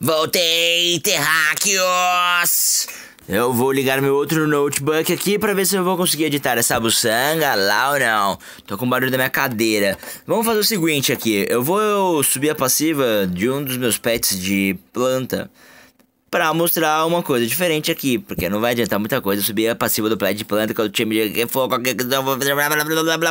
Voltei, terráqueos! Eu vou ligar meu outro notebook aqui para ver se eu vou conseguir editar essa buçanga lá ou não. Tô com o barulho da minha cadeira. Vamos fazer o seguinte aqui. Eu vou subir a passiva de um dos meus pets de planta para mostrar uma coisa diferente aqui, porque não vai adiantar muita coisa subir a passiva do pet de planta que eu tinha me fogo,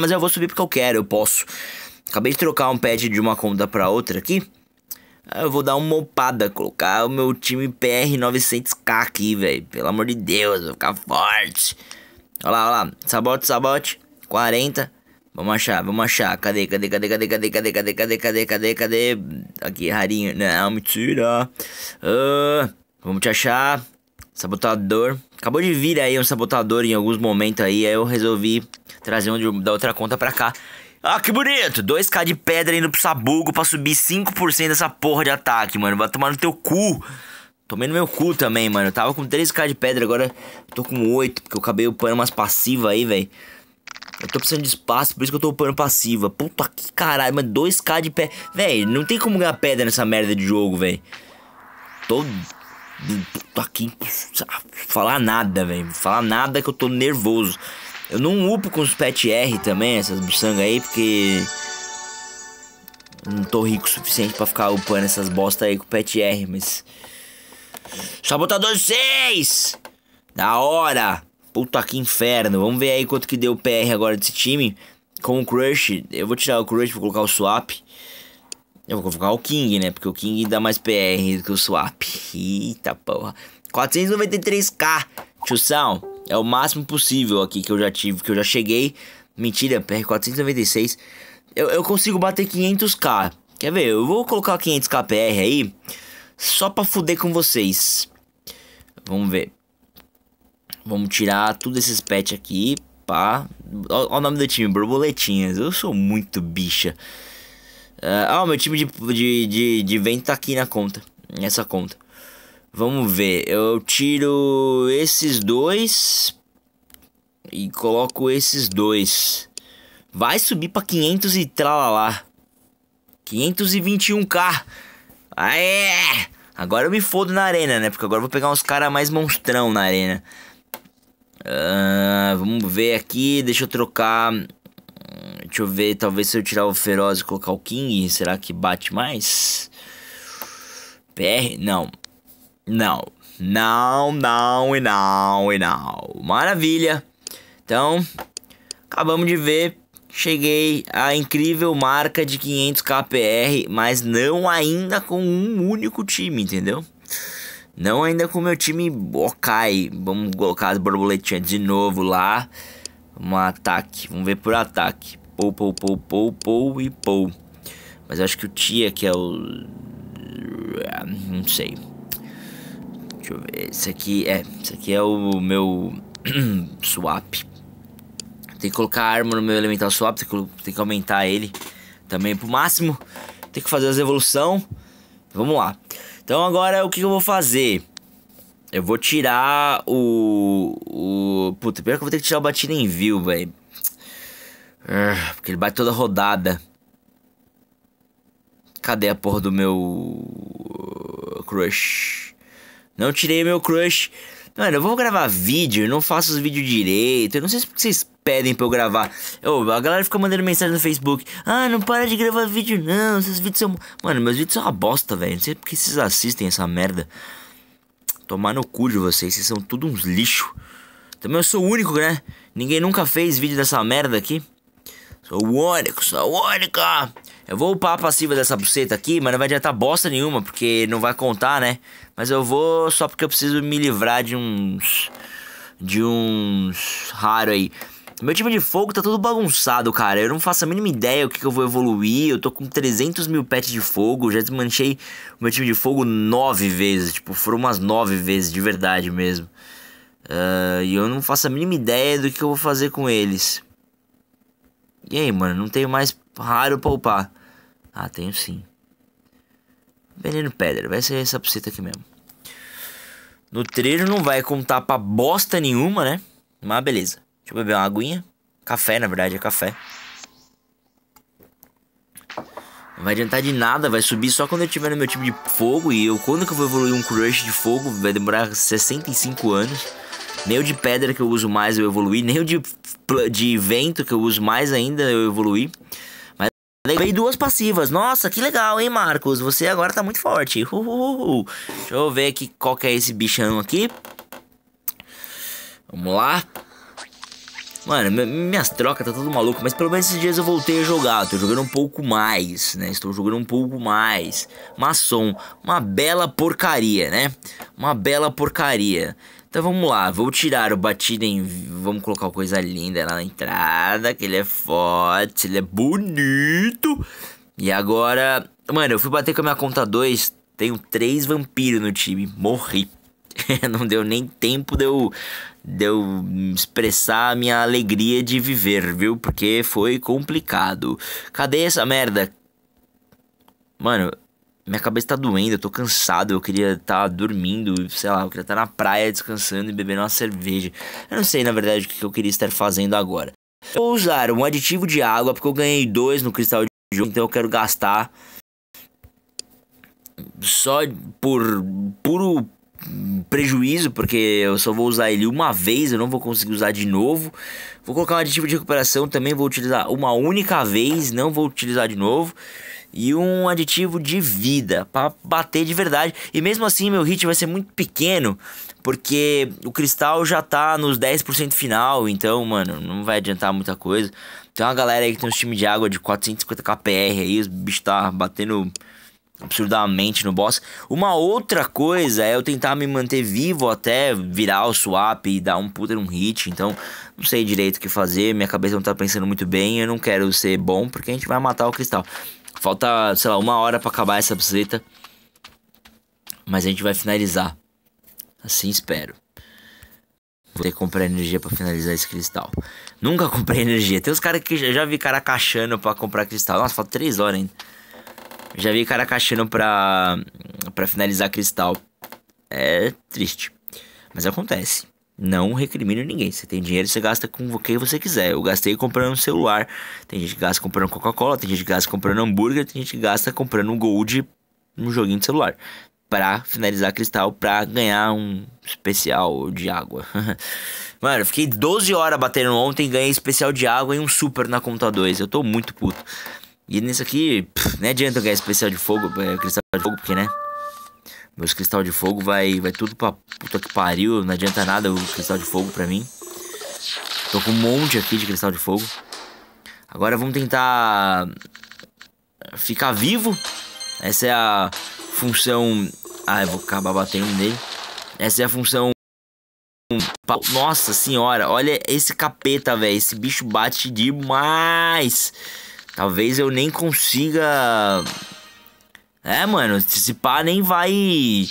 mas eu vou subir porque eu quero, eu posso. Acabei de trocar um pet de uma conta para outra aqui. Eu vou dar uma mopada, colocar o meu time PR900K aqui, velho. Pelo amor de Deus, vou ficar forte. Olha lá, olha lá. Sabote, sabote. 40. Vamos achar, vamos achar. Cadê, cadê, cadê, cadê, cadê, cadê, cadê, cadê, cadê, cadê, cadê? Aqui, rarinho. Não, mentira. Uh, vamos te achar. Sabotador. Acabou de vir aí um sabotador em alguns momentos aí. Aí eu resolvi trazer um de, da outra conta pra cá. Ah, que bonito! 2k de pedra indo pro sabugo pra subir 5% dessa porra de ataque, mano. Vai tomar no teu cu. Tomei no meu cu também, mano. Eu tava com 3k de pedra, agora tô com 8, porque eu acabei upando umas passivas aí, velho. Eu tô precisando de espaço, por isso que eu tô upando passiva. Puta que caralho, mano. 2k de pedra. Véi, não tem como ganhar pedra nessa merda de jogo, velho. Tô. tô aqui, Falar nada, velho. Falar nada que eu tô nervoso. Eu não upo com os pet R também, essas buçangas aí, porque. Não tô rico o suficiente pra ficar upando essas bosta aí com pet R, mas. Sabotador 6! Da hora! Puta que inferno. Vamos ver aí quanto que deu o PR agora desse time. Com o Crush. Eu vou tirar o Crush, vou colocar o Swap. Eu vou colocar o King, né? Porque o King dá mais PR do que o Swap. Eita porra. 493k, tiozão. É o máximo possível aqui que eu já tive, que eu já cheguei. Mentira, PR496. Eu, eu consigo bater 500k. Quer ver? Eu vou colocar 500k PR aí. Só pra fuder com vocês. Vamos ver. Vamos tirar tudo esses pets aqui. Pá. Olha o nome do time: Borboletinhas. Eu sou muito bicha. Uh, ah, ah meu time de, de, de, de vento tá aqui na conta. Nessa conta. Vamos ver, eu tiro esses dois e coloco esses dois. Vai subir para 500 e tralalá. 521k. Aê! Agora eu me fodo na arena, né? Porque agora eu vou pegar uns caras mais monstrão na arena. Uh, vamos ver aqui, deixa eu trocar. Deixa eu ver, talvez se eu tirar o Feroz e colocar o King, será que bate mais? PR? Não. Não. Não, não e não e não. Maravilha. Então, acabamos de ver. Cheguei à incrível marca de 500 KPR, mas não ainda com um único time, entendeu? Não ainda com o meu time Okai. Vamos colocar as borboletinhas de novo lá. Um ataque. Vamos ver por ataque. Pou, pou, pou, pou, pou e pou. Mas acho que o Tia, que é o. É, não sei. Deixa eu ver. aqui é. esse aqui é o meu swap. Tem que colocar a arma no meu elemental swap, tem que, tem que aumentar ele também pro máximo. Tem que fazer as evolução. Vamos lá. Então agora o que, que eu vou fazer? Eu vou tirar o. o puta, pior que eu vou ter que tirar o batida em view, velho. Ah, porque ele bate toda rodada. Cadê a porra do meu. Uh, crush? Não tirei meu crush. Mano, eu vou gravar vídeo, eu não faço os vídeos direito. Eu não sei se vocês pedem pra eu gravar. Eu, a galera fica mandando mensagem no Facebook. Ah, não para de gravar vídeo, não. Esses vídeos são. Mano, meus vídeos são uma bosta, velho. Não sei porque vocês assistem essa merda. Tomar no cu de vocês, vocês são tudo uns lixo. Também eu sou o único, né? Ninguém nunca fez vídeo dessa merda aqui. Sou o único, sou o único. Eu vou upar a passiva dessa buceta aqui, mas não vai adiantar bosta nenhuma, porque não vai contar, né? Mas eu vou só porque eu preciso me livrar de uns... De uns... Raro aí. Meu time de fogo tá todo bagunçado, cara. Eu não faço a mínima ideia o que, que, eu vou evoluir. Eu tô com 300 mil pets de fogo. Já desmanchei o meu time de fogo nove vezes. Tipo, foram umas nove vezes, de verdade mesmo. Uh, e eu não faço a mínima ideia do que eu vou fazer com eles. E aí, mano? Não tenho mais raro pra upar. Ah, tenho sim. Veneno Pedra, vai ser essa psita aqui mesmo. No treino não vai contar pra bosta nenhuma, né? Mas beleza. Deixa eu beber uma aguinha. Café, na verdade, é café. Não vai adiantar de nada, vai subir só quando eu tiver no meu time de fogo. E eu, quando que eu vou evoluir um crush de fogo, vai demorar 65 anos. Nem o de pedra que eu uso mais eu evoluí, nem o de, de vento que eu uso mais ainda eu evoluí. Levei duas passivas. Nossa, que legal, hein, Marcos? Você agora tá muito forte. Uhuhuhu. Deixa eu ver aqui qual que é esse bichão aqui. Vamos lá. Mano, minhas trocas tá tudo maluco, mas pelo menos esses dias eu voltei a jogar. Tô jogando um pouco mais, né? Estou jogando um pouco mais. Maçom, uma bela porcaria, né? Uma bela porcaria. Então vamos lá, vou tirar o batido em. Vamos colocar uma coisa linda lá na entrada, que ele é forte, ele é bonito. E agora. Mano, eu fui bater com a minha conta 2. Tenho três vampiros no time. Morri. não deu nem tempo de eu, de eu expressar a minha alegria de viver, viu? Porque foi complicado. Cadê essa merda? Mano, minha cabeça tá doendo, eu tô cansado, eu queria estar tá dormindo, sei lá, eu queria estar tá na praia descansando e bebendo uma cerveja. Eu não sei, na verdade, o que eu queria estar fazendo agora. vou usar um aditivo de água, porque eu ganhei dois no cristal de jogo, então eu quero gastar só por puro prejuízo, porque eu só vou usar ele uma vez, eu não vou conseguir usar de novo. Vou colocar um aditivo de recuperação, também vou utilizar uma única vez, não vou utilizar de novo. E um aditivo de vida, para bater de verdade. E mesmo assim, meu hit vai ser muito pequeno, porque o cristal já tá nos 10% final, então, mano, não vai adiantar muita coisa. Tem uma galera aí que tem um time de água de 450 kpr aí, os bichos tá batendo absurdamente no boss. Uma outra coisa é eu tentar me manter vivo até virar o swap e dar um puta um hit. Então, não sei direito o que fazer, minha cabeça não tá pensando muito bem, eu não quero ser bom porque a gente vai matar o cristal. Falta, sei lá, uma hora para acabar essa bicicleta. Mas a gente vai finalizar. Assim espero. Vou ter que comprar energia para finalizar esse cristal. Nunca comprei energia. Tem os caras que já, vi cara caixando para comprar cristal. Nossa, falta 3 horas ainda. Já vi cara caixando pra, pra finalizar cristal. É triste. Mas acontece. Não recrimino ninguém. Você tem dinheiro, você gasta com o que você quiser. Eu gastei comprando um celular. Tem gente que gasta comprando Coca-Cola, tem gente que gasta comprando hambúrguer, tem gente que gasta comprando um Gold num joguinho de celular. Pra finalizar cristal, pra ganhar um especial de água. Mano, eu fiquei 12 horas batendo ontem, ganhei especial de água e um super na Conta 2. Eu tô muito puto. E nisso aqui, pff, adianta eu ganhar especial de fogo, é, cristal de fogo, porque, né? Meus cristal de fogo vai, vai tudo pra puta que pariu, não adianta nada o cristal de fogo pra mim. Tô com um monte aqui de cristal de fogo. Agora vamos tentar ficar vivo. Essa é a função... Ah, eu vou acabar batendo nele. Essa é a função... Nossa senhora, olha esse capeta, velho. Esse bicho bate demais. Talvez eu nem consiga. É, mano, se pá, nem vai.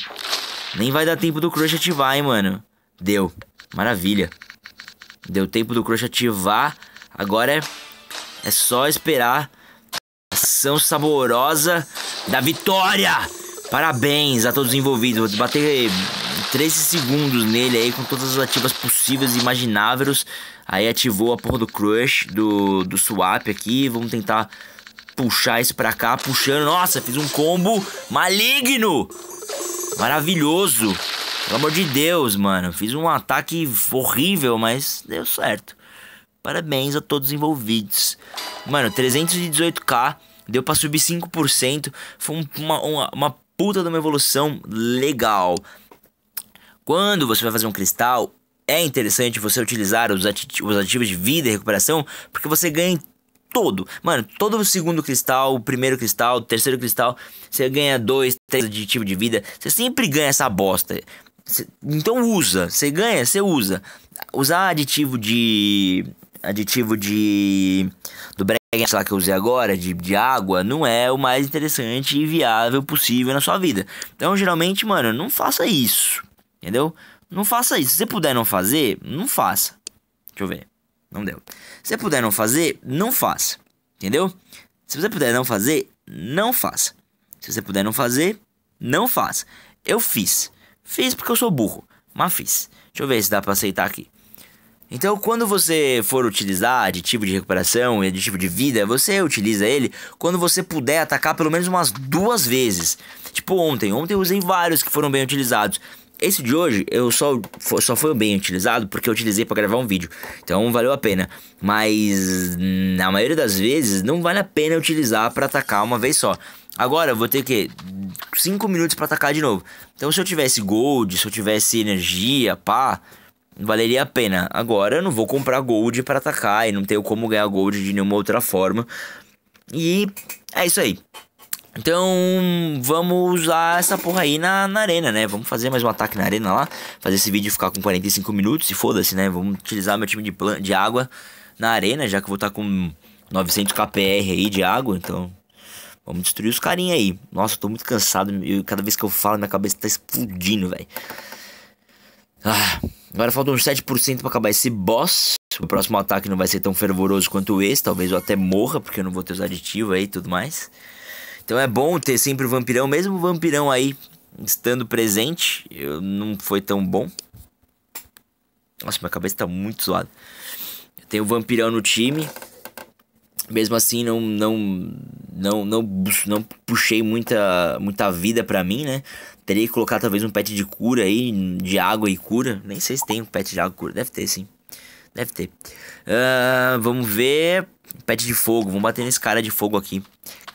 Nem vai dar tempo do crush ativar, hein, mano. Deu. Maravilha. Deu tempo do crush ativar. Agora é. É só esperar a ação saborosa da vitória! Parabéns a todos os envolvidos. Vou bater 13 segundos nele aí com todas as ativas possíveis e imagináveis. Aí ativou a porra do crush, do, do swap aqui. Vamos tentar puxar isso pra cá, puxando. Nossa, fiz um combo maligno! Maravilhoso! Pelo amor de Deus, mano. Fiz um ataque horrível, mas deu certo. Parabéns a todos envolvidos. Mano, 318k. Deu pra subir 5%. Foi uma, uma, uma puta de uma evolução legal. Quando você vai fazer um cristal, é interessante você utilizar os, ativos de vida e recuperação, porque você ganha todo. Mano, todo o segundo cristal, o primeiro cristal, o terceiro cristal, você ganha dois, três aditivos de vida. Você sempre ganha essa bosta. então usa. Você ganha, você usa. Usar aditivo de. Aditivo de. Do sei lá que eu usei agora, de, de água, não é o mais interessante e viável possível na sua vida. Então, geralmente, mano, não faça isso. Entendeu? Não faça isso. Se você puder não fazer, não faça. Deixa eu ver. Não deu. Se você puder não fazer, não faça. Entendeu? Se você puder não fazer, não faça. Se você puder não fazer, não faça. Eu fiz. Fiz porque eu sou burro, mas fiz. Deixa eu ver se dá para aceitar aqui. Então, quando você for utilizar aditivo de recuperação e aditivo de vida, você utiliza ele quando você puder atacar pelo menos umas duas vezes. Tipo ontem. Ontem eu usei vários que foram bem utilizados. Esse de hoje eu só, só foi bem utilizado porque eu utilizei para gravar um vídeo. Então valeu a pena. Mas na maioria das vezes não vale a pena utilizar para atacar uma vez só. Agora eu vou ter que 5 minutos para atacar de novo. Então se eu tivesse gold, se eu tivesse energia, pá, valeria a pena. Agora eu não vou comprar gold para atacar e não tenho como ganhar gold de nenhuma outra forma. E é isso aí. Então, vamos usar essa porra aí na, na arena, né? Vamos fazer mais um ataque na arena lá. Fazer esse vídeo ficar com 45 minutos e foda-se, né? Vamos utilizar meu time de, plan de água na arena, já que eu vou estar tá com 900 kpr aí de água, então... Vamos destruir os carinha aí. Nossa, eu tô muito cansado. Eu, cada vez que eu falo, minha cabeça tá explodindo, velho. Ah, agora faltam uns 7% pra acabar esse boss. O próximo ataque não vai ser tão fervoroso quanto esse. Talvez eu até morra, porque eu não vou ter os aditivos aí e tudo mais. Então é bom ter sempre o vampirão, mesmo o vampirão aí estando presente, eu não foi tão bom. Nossa, minha cabeça tá muito zoada. Eu tenho o vampirão no time. Mesmo assim, não não não não, não puxei muita muita vida para mim, né? Teria que colocar talvez um pet de cura aí, de água e cura. Nem sei se tem um pet de água e cura. Deve ter, sim. Deve ter. Uh, vamos ver. Pet de fogo. Vamos bater nesse cara de fogo aqui.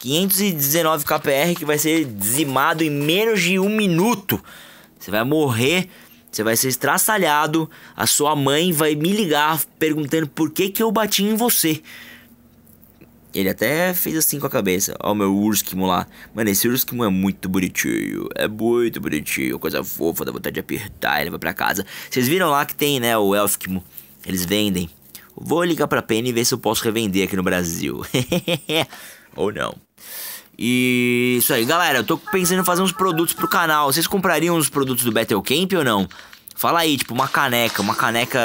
519 kpr que vai ser dizimado em menos de um minuto. Você vai morrer, você vai ser estraçalhado. A sua mãe vai me ligar perguntando por que, que eu bati em você. Ele até fez assim com a cabeça. Ó, meu Urskimo lá. Mano, esse Urskimo é muito bonitinho. É muito bonitinho. Coisa fofa, dá vontade de apertar. Ele vai pra casa. Vocês viram lá que tem, né? O Elfkimo. Eles vendem. Vou ligar pra Penny e ver se eu posso revender aqui no Brasil. Ou não. E isso aí, galera, eu tô pensando em fazer uns produtos pro canal. Vocês comprariam os produtos do Battle Camp ou não? Fala aí, tipo, uma caneca, uma caneca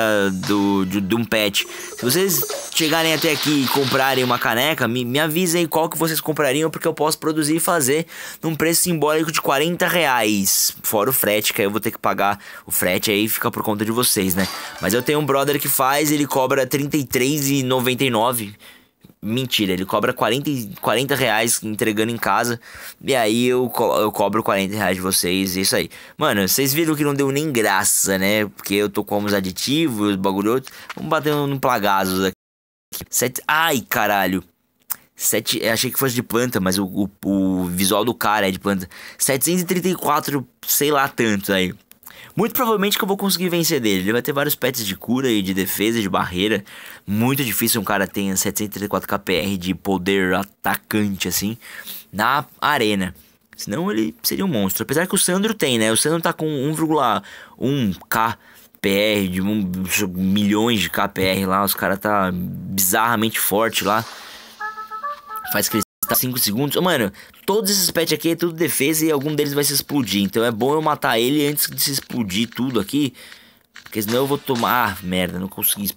do, de, de um pet. Se vocês chegarem até aqui e comprarem uma caneca, me, me avisem qual que vocês comprariam, porque eu posso produzir e fazer num preço simbólico de 40 reais. Fora o frete, que aí eu vou ter que pagar o frete, aí fica por conta de vocês, né? Mas eu tenho um brother que faz, ele cobra R$33,99. Mentira, ele cobra 40, 40 reais entregando em casa. E aí eu, co eu cobro 40 reais de vocês, isso aí. Mano, vocês viram que não deu nem graça, né? Porque eu tô com os aditivos, bagulho outro. Vamos bater no plagazo aqui. Sete... Ai, caralho. Sete... achei que fosse de planta, mas o, o, o visual do cara é de planta. 734, sei lá tanto aí. Muito provavelmente que eu vou conseguir vencer dele. Ele vai ter vários pets de cura e de defesa, de barreira. Muito difícil um cara tenha 734 KPR de poder atacante, assim, na arena. Senão ele seria um monstro. Apesar que o Sandro tem, né? O Sandro tá com 11 KPR, de um, milhões de KPR lá. Os caras tá bizarramente forte lá. Faz crescer tá 5 segundos. Mano, todos esses pets aqui é tudo defesa e algum deles vai se explodir. Então é bom eu matar ele antes de se explodir tudo aqui. Porque senão eu vou tomar... Ah, merda, não consegui.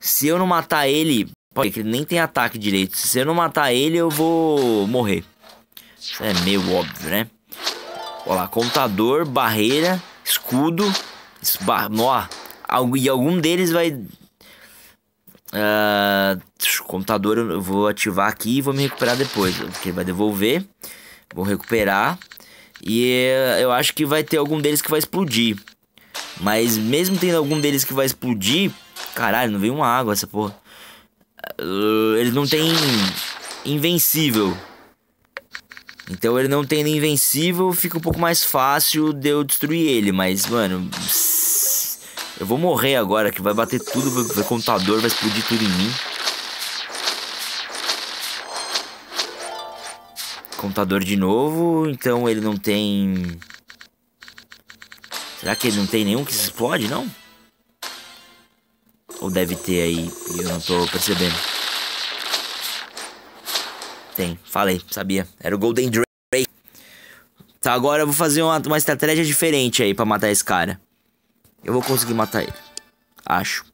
Se eu não matar ele... Pode que ele nem tem ataque direito. Se eu não matar ele, eu vou morrer. Isso é meio óbvio, né? Olha lá, contador, barreira, escudo... Esbar... Ó, e algum deles vai Uh, computador eu vou ativar aqui e vou me recuperar depois. Porque vai devolver. Vou recuperar. E eu acho que vai ter algum deles que vai explodir. Mas mesmo tendo algum deles que vai explodir. Caralho, não veio uma água essa porra. Uh, ah, ele não tem invencível. Então ele não tendo invencível, fica um pouco mais fácil de eu destruir ele. Mas, mano, eu vou morrer agora, que vai bater tudo, vai, vai computador, vai explodir tudo em mim. Computador de novo, então ele não tem... Será que ele não tem nenhum que se explode, não? Ou deve ter aí, eu não tô percebendo. Tem, falei, sabia. Era o Golden Drake. Tá, agora eu vou fazer uma, uma estratégia diferente aí pra matar esse cara. Eu vou conseguir matar ele. Acho.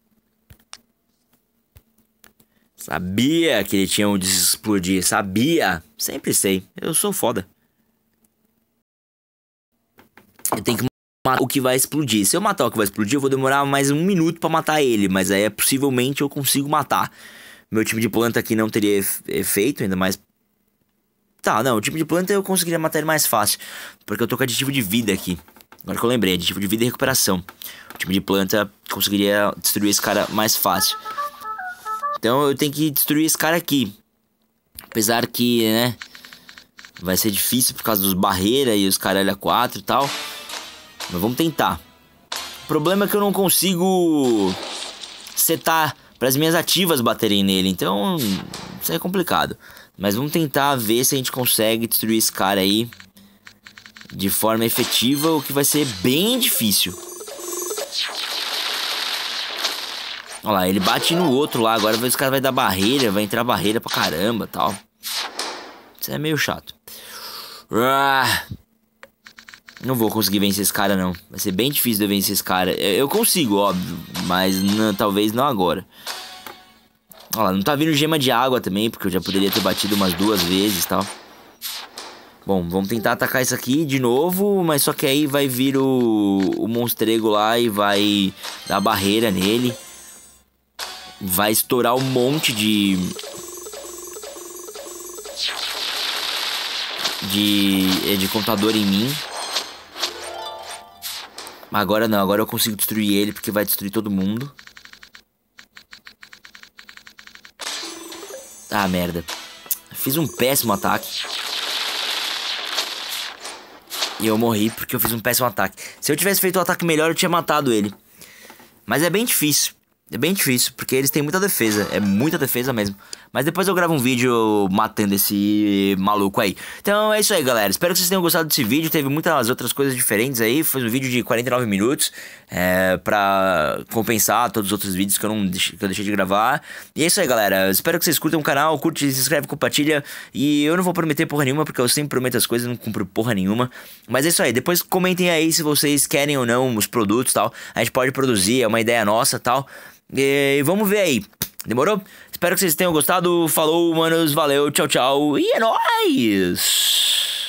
Sabia que ele tinha onde se explodir. Sabia. Sempre sei. Eu sou foda. Eu tenho que matar o que vai explodir. Se eu matar o que vai explodir, eu vou demorar mais um minuto para matar ele. Mas aí, possivelmente, eu consigo matar. Meu time de planta aqui não teria efeito, ainda mais... Tá, não. O time de planta eu conseguiria matar ele mais fácil. Porque eu tô com aditivo de vida aqui. Agora que eu lembrei, é de tipo de vida e recuperação. O tipo de planta conseguiria destruir esse cara mais fácil. Então eu tenho que destruir esse cara aqui. Apesar que, né? Vai ser difícil por causa dos barreiras e os caralho 4 e tal. Mas vamos tentar. O problema é que eu não consigo setar para as minhas ativas baterem nele. Então, isso é complicado. Mas vamos tentar ver se a gente consegue destruir esse cara aí de forma efetiva, o que vai ser bem difícil. Olha lá, ele bate no outro lá, agora os caras vai dar barreira, vai entrar barreira pra caramba tal. Isso é meio chato. Ah, não vou conseguir vencer esse cara não. Vai ser bem difícil de vencer esse cara. Eu consigo, óbvio, mas não, talvez não agora. Olha lá, não tá vindo gema de água também, porque eu já poderia ter batido umas duas vezes tal. Bom, vamos tentar atacar isso aqui de novo, mas só que aí vai vir o, o monstrego lá e vai dar barreira nele. Vai estourar um monte de... De, é, de contador em mim. Agora não, agora eu consigo destruir ele porque vai destruir todo mundo. Ah, merda. Fiz um péssimo ataque. E eu morri porque eu fiz um péssimo ataque. Se eu tivesse feito um ataque melhor, eu tinha matado ele. Mas é bem difícil. É bem difícil, porque eles têm muita defesa. É muita defesa mesmo. Mas depois eu gravo um vídeo matando esse maluco aí. Então é isso aí, galera. Espero que vocês tenham gostado desse vídeo. Teve muitas outras coisas diferentes aí. Foi um vídeo de 49 minutos é, pra compensar todos os outros vídeos que eu, não deixei, que eu deixei de gravar. E é isso aí, galera. Espero que vocês curtam o canal. Curte, se inscreve, compartilha. E eu não vou prometer porra nenhuma, porque eu sempre prometo as coisas e não cumpro porra nenhuma. Mas é isso aí. Depois comentem aí se vocês querem ou não os produtos tal. A gente pode produzir, é uma ideia nossa tal. E vamos ver aí. Demorou? Espero que vocês tenham gostado. Falou, manos. Valeu, tchau, tchau. E é nóis!